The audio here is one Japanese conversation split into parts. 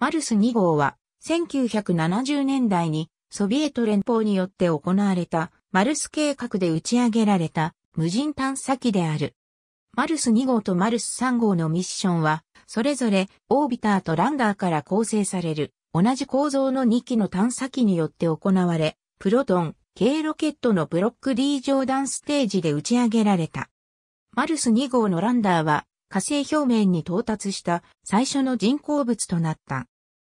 マルス2号は、1970年代にソビエト連邦によって行われたマルス計画で打ち上げられた無人探査機である。マルス2号とマルス3号のミッションは、それぞれオービターとランダーから構成される同じ構造の2機の探査機によって行われ、プロトン、軽ロケットのブロック D 上段ステージで打ち上げられた。マルス2号のランダーは火星表面に到達した最初の人工物となった。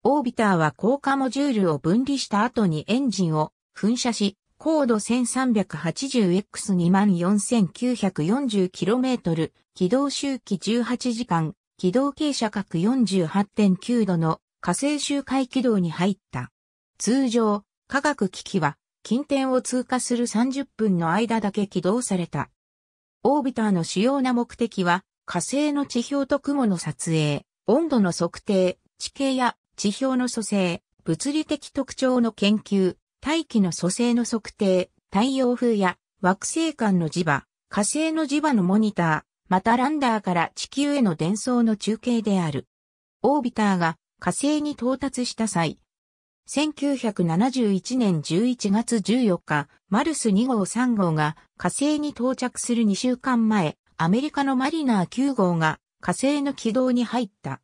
オービターは高下モジュールを分離した後にエンジンを噴射し、高度 1380X24940km 軌道周期18時間、軌道傾斜角48.9度の火星周回軌道に入った。通常、科学機器は近点を通過する30分の間だけ起動された。オービターの主要な目的は、火星の地表と雲の撮影、温度の測定、地形や地表の組成、物理的特徴の研究、大気の組成の測定、太陽風や惑星間の磁場、火星の磁場のモニター、またランダーから地球への伝送の中継である。オービターが火星に到達した際、1971年11月14日、マルス2号3号が火星に到着する2週間前、アメリカのマリナー9号が火星の軌道に入った。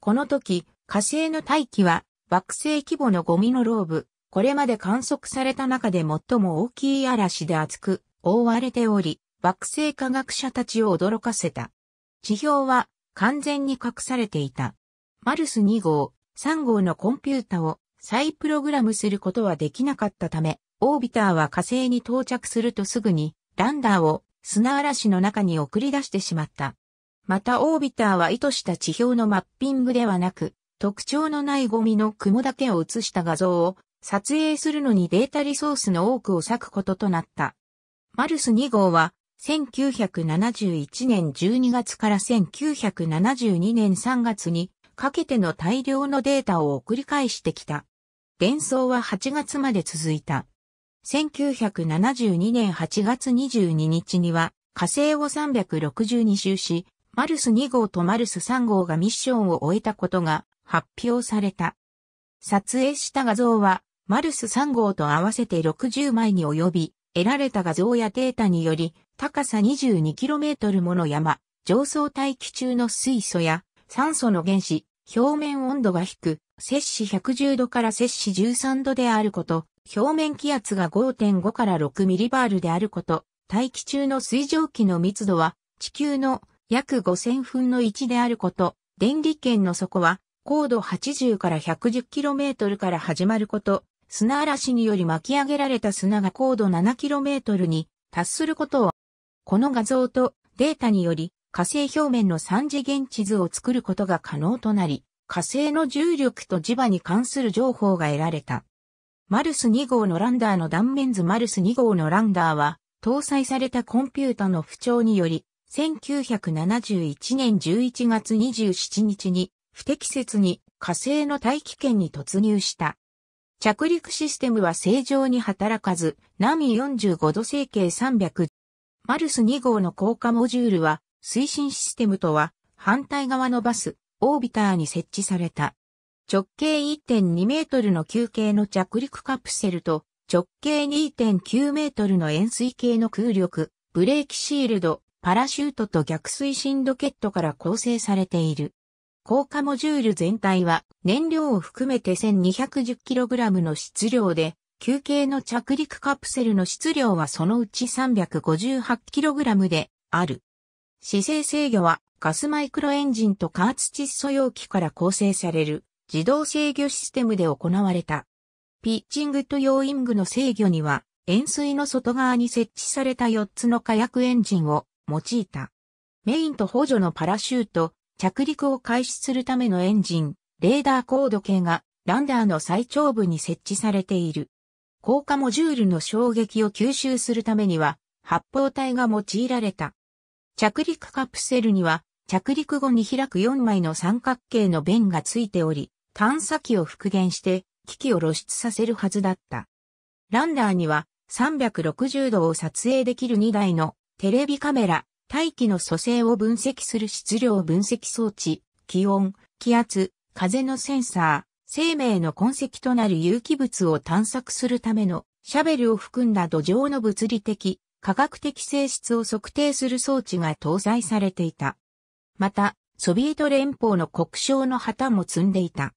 この時、火星の大気は惑星規模のゴミのローブ、これまで観測された中で最も大きい嵐で厚く覆われており、惑星科学者たちを驚かせた。地表は完全に隠されていた。マルス2号、3号のコンピュータを再プログラムすることはできなかったため、オービターは火星に到着するとすぐにランダーを砂嵐の中に送り出してしまった。またオービターは意図した地表のマッピングではなく、特徴のないゴミの雲だけを映した画像を撮影するのにデータリソースの多くを割くこととなった。マルス2号は1971年12月から1972年3月にかけての大量のデータを送り返してきた。伝送は8月まで続いた。1972年8月22日には火星を362周し、マルス2号とマルス3号がミッションを終えたことが発表された。撮影した画像はマルス3号と合わせて60枚に及び、得られた画像やデータにより、高さ 22km もの山、上層大気中の水素や酸素の原子、表面温度が低く、摂氏110度から摂氏13度であること、表面気圧が5.5から6ミリバールであること、大気中の水蒸気の密度は地球の約5000分の1であること、電離圏の底は高度80から 110km から始まること、砂嵐により巻き上げられた砂が高度 7km に達することを、この画像とデータにより火星表面の3次元地図を作ることが可能となり、火星の重力と磁場に関する情報が得られた。マルス2号のランダーの断面図マルス2号のランダーは、搭載されたコンピュータの不調により、1971年11月27日に、不適切に火星の大気圏に突入した。着陸システムは正常に働かず、波45度整形300。マルス2号の降下モジュールは、推進システムとは、反対側のバス、オービターに設置された。直径1.2メートルの球形の着陸カプセルと直径2.9メートルの円錐形の空力、ブレーキシールド、パラシュートと逆推進ロケットから構成されている。降下モジュール全体は燃料を含めて 1210kg の質量で、球形の着陸カプセルの質量はそのうち 358kg である。姿勢制御はガスマイクロエンジンと加圧窒素容器から構成される自動制御システムで行われた。ピッチングとヨーイングの制御には、円錐の外側に設置された4つの火薬エンジンを用いた。メインと補助のパラシュート、着陸を開始するためのエンジン、レーダー高度計がランダーの最長部に設置されている。高架モジュールの衝撃を吸収するためには、発泡体が用いられた。着陸カプセルには、着陸後に開く4枚の三角形の弁がついており、探査機を復元して機器を露出させるはずだった。ランダーには360度を撮影できる2台のテレビカメラ、大気の組成を分析する質量分析装置、気温、気圧、風のセンサー、生命の痕跡となる有機物を探索するためのシャベルを含んだ土壌の物理的、科学的性質を測定する装置が搭載されていた。また、ソビエト連邦の国章の旗も積んでいた。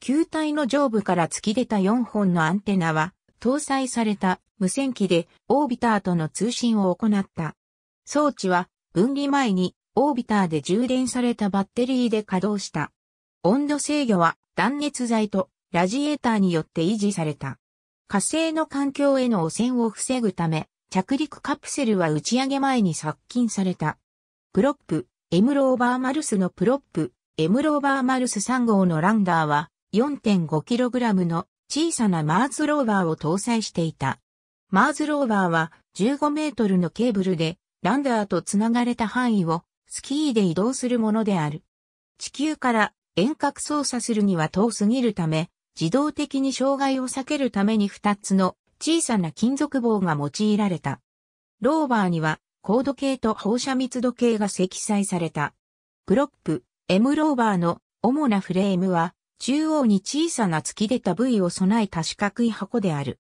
球体の上部から突き出た4本のアンテナは、搭載された無線機でオービターとの通信を行った。装置は分離前にオービターで充電されたバッテリーで稼働した。温度制御は断熱材とラジエーターによって維持された。火星の環境への汚染を防ぐため、着陸カプセルは打ち上げ前に殺菌された。プロップ、エムローバーマルスのプロップ、エムローバーマルス3号のランダーは、4.5kg の小さなマーズローバーを搭載していた。マーズローバーは15メートルのケーブルでランダーとつながれた範囲をスキーで移動するものである。地球から遠隔操作するには遠すぎるため、自動的に障害を避けるために2つの小さな金属棒が用いられた。ローバーには高度計と放射密度計が積載された。プロップ、M ローバーの主なフレームは中央に小さな突き出た部位を備えた四角い箱である。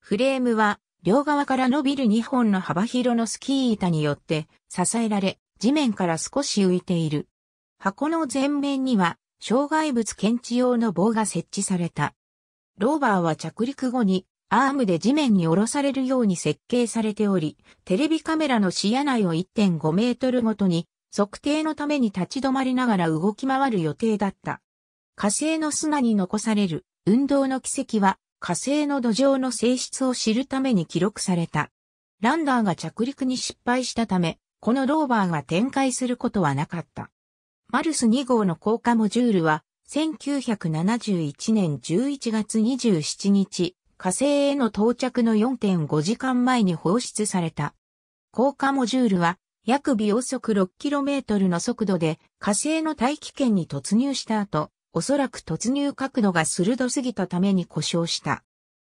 フレームは両側から伸びる2本の幅広のスキー板によって支えられ、地面から少し浮いている。箱の前面には障害物検知用の棒が設置された。ローバーは着陸後にアームで地面に下ろされるように設計されており、テレビカメラの視野内を1.5メートルごとに測定のために立ち止まりながら動き回る予定だった。火星の砂に残される運動の軌跡は火星の土壌の性質を知るために記録された。ランダーが着陸に失敗したため、このローバーが展開することはなかった。マルス2号の降下モジュールは、1971年11月27日、火星への到着の4.5時間前に放出された。降下モジュールは、約秒速 6km の速度で火星の大気圏に突入した後、おそらく突入角度が鋭すぎたために故障した。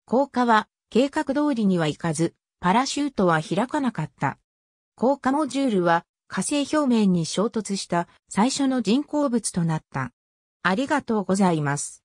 降下は計画通りにはいかず、パラシュートは開かなかった。降下モジュールは火星表面に衝突した最初の人工物となった。ありがとうございます。